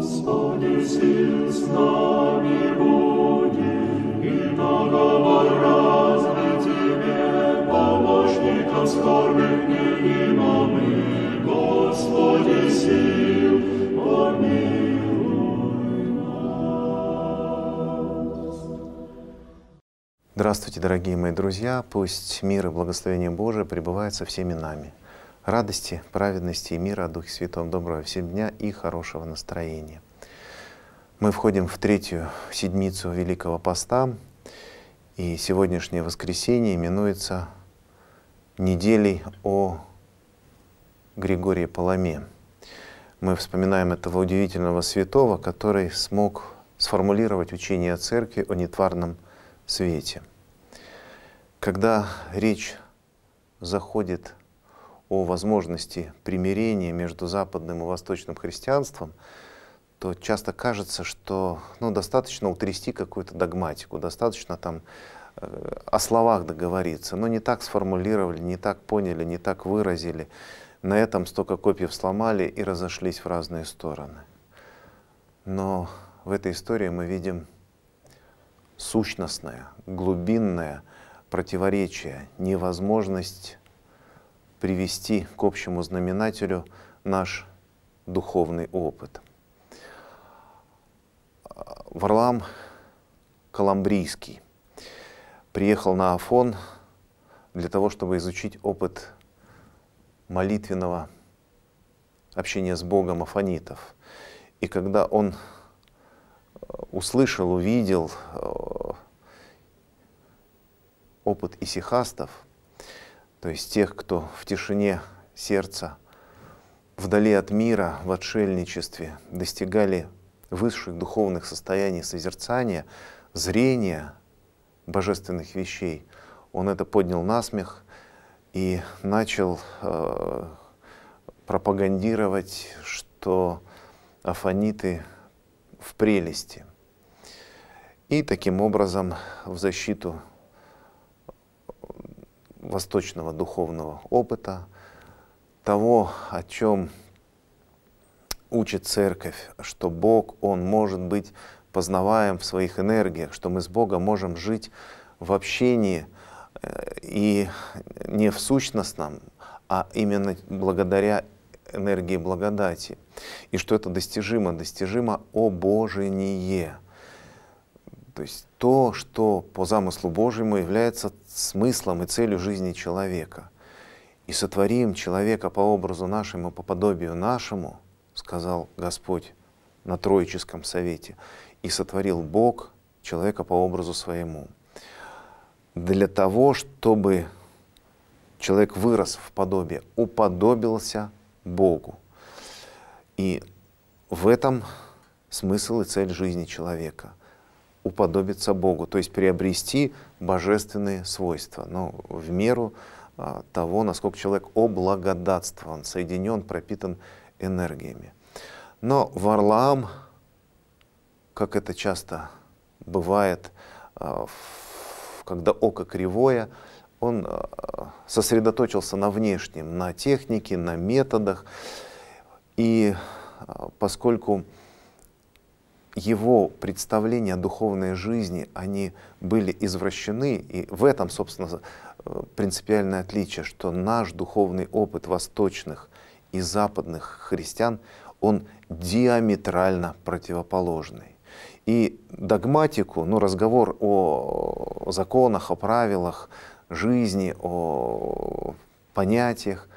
Господи, сил с нами будет, и договор разный Тебе, помощником скорбных неимомы. Господи, сил, помилуй Здравствуйте, дорогие мои друзья! Пусть мир и благословение Божие пребывают со всеми нами – радости, праведности и мира о Духе Святом Доброго всем дня и хорошего настроения. Мы входим в третью седмицу Великого Поста, и сегодняшнее воскресенье именуется неделей о Григории Паламе. Мы вспоминаем этого удивительного святого, который смог сформулировать учение о Церкви о нетварном свете. Когда речь заходит о возможности примирения между западным и восточным христианством, то часто кажется, что ну, достаточно утрясти какую-то догматику, достаточно там э, о словах договориться, но не так сформулировали, не так поняли, не так выразили. На этом столько копьев сломали и разошлись в разные стороны. Но в этой истории мы видим сущностное, глубинное противоречие, невозможность привести к общему знаменателю наш духовный опыт. Варлам Каламбрийский приехал на Афон для того, чтобы изучить опыт молитвенного общения с Богом афонитов. И когда он э, услышал, увидел э, опыт исихастов – то есть тех, кто в тишине сердца, вдали от мира, в отшельничестве, достигали высших духовных состояний созерцания, зрения божественных вещей, он это поднял на смех и начал э, пропагандировать, что афониты в прелести. И таким образом в защиту восточного духовного опыта, того, о чем учит церковь, что Бог, Он может быть познаваем в своих энергиях, что мы с Богом можем жить в общении э, и не в сущностном, а именно благодаря энергии благодати, и что это достижимо, достижимо о обожение — то есть то, что по замыслу Божьему является смыслом и целью жизни человека. «И сотворим человека по образу нашему, по подобию нашему», сказал Господь на Троическом совете, «и сотворил Бог человека по образу своему». Для того, чтобы человек вырос в подобие, уподобился Богу. И в этом смысл и цель жизни человека – уподобиться Богу, то есть приобрести божественные свойства, но ну, в меру а, того, насколько человек облагодатствован, соединен, пропитан энергиями. Но Варлаам, как это часто бывает, а, когда око кривое, он а, сосредоточился на внешнем, на технике, на методах. И поскольку его представления о духовной жизни, они были извращены, и в этом, собственно, э, принципиальное отличие, что наш духовный опыт восточных и западных христиан, он диаметрально противоположный. И догматику, ну, разговор о законах, о правилах жизни, о понятиях,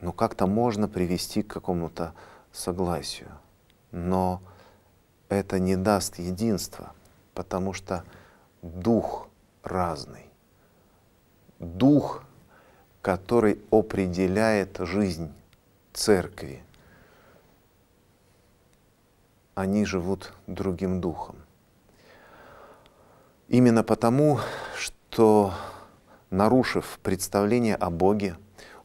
ну, как-то можно привести к какому-то согласию. Но это не даст единства, потому что дух разный. Дух, который определяет жизнь церкви. Они живут другим духом. Именно потому, что нарушив представление о Боге,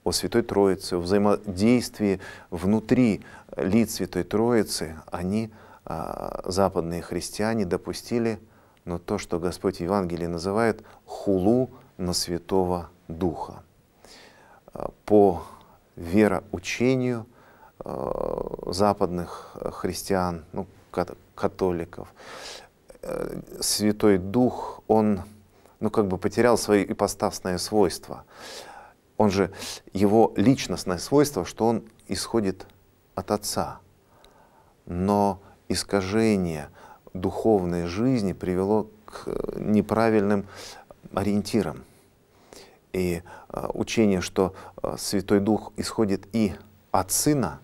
о Святой Троице, о взаимодействии внутри лиц Святой Троицы, они а, западные христиане допустили, но то, что Господь в Евангелии называет хулу на Святого Духа. А, по вероучению а, западных христиан, ну, католиков, э, Святой Дух, он ну, как бы потерял свои ипостасные свойства. Он же, его личностное свойство, что он исходит от Отца. Но искажение духовной жизни привело к э, неправильным ориентирам. И э, учение, что э, Святой Дух исходит и от Сына,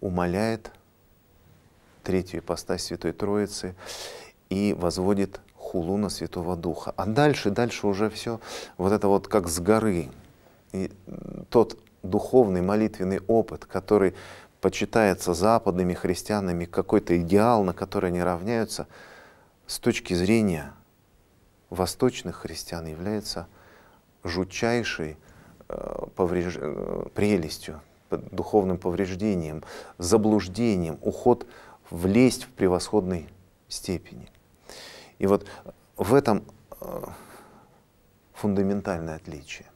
умоляет третью ипостась Святой Троицы и возводит хулу на Святого Духа. А дальше, дальше уже все вот это вот как с горы. И тот духовный молитвенный опыт, который почитается западными христианами какой-то идеал, на который они равняются, с точки зрения восточных христиан является жутчайшей э, повреж... Э, прелестью, духовным повреждением, заблуждением, уход влезть в превосходной степени. И вот в этом э, фундаментальное отличие.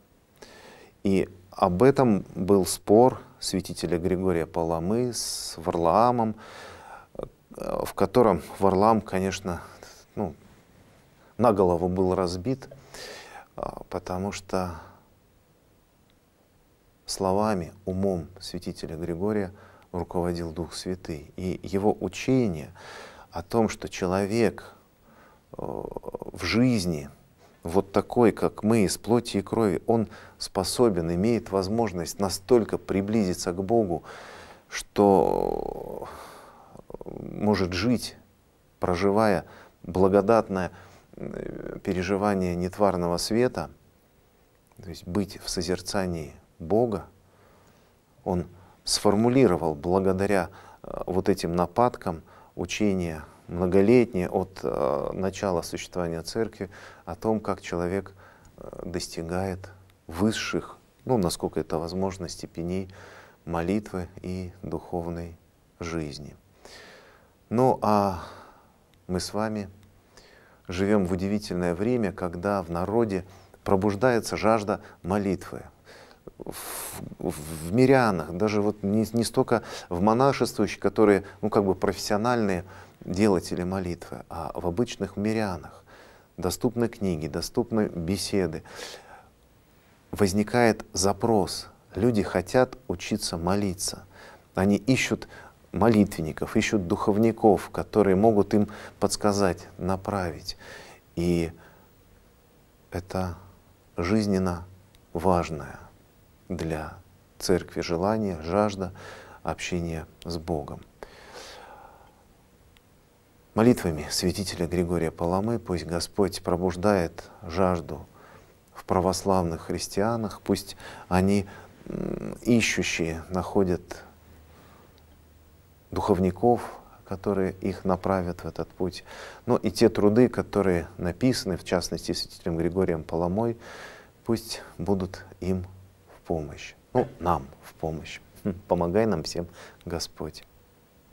И об этом был спор святителя Григория Паламы с Варлаамом, э, в котором Варлаам, конечно, ну, на голову был разбит, а, потому что словами, умом святителя Григория руководил Дух Святый. И его учение о том, что человек э, в жизни – вот такой, как мы, из плоти и крови, он способен, имеет возможность настолько приблизиться к Богу, что может жить, проживая благодатное э, переживание нетварного света, то есть быть в созерцании Бога, он сформулировал благодаря э, вот этим нападкам – учение многолетнее от э, начала существования церкви о том, как человек э, достигает высших, ну, насколько это возможно, степеней молитвы и духовной жизни. Ну а мы с вами живем в удивительное время, когда в народе пробуждается жажда молитвы, в, в мирянах, даже вот не, не столько в монашествующих, которые, ну, как бы профессиональные делатели молитвы, а в обычных мирянах. Доступны книги, доступны беседы. Возникает запрос. Люди хотят учиться молиться. Они ищут молитвенников, ищут духовников, которые могут им подсказать, направить. И это жизненно важное — для церкви желание, жажда общения с Богом. Молитвами святителя Григория Паламы пусть Господь пробуждает жажду в православных христианах, пусть они ищущие находят духовников, которые их направят в этот путь. Но ну и те труды, которые написаны, в частности, святителем Григорием Паламой, пусть будут им помощь, ну, нам в помощь. Помогай нам всем, Господь.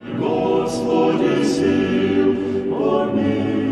Господи, сил, помилуй.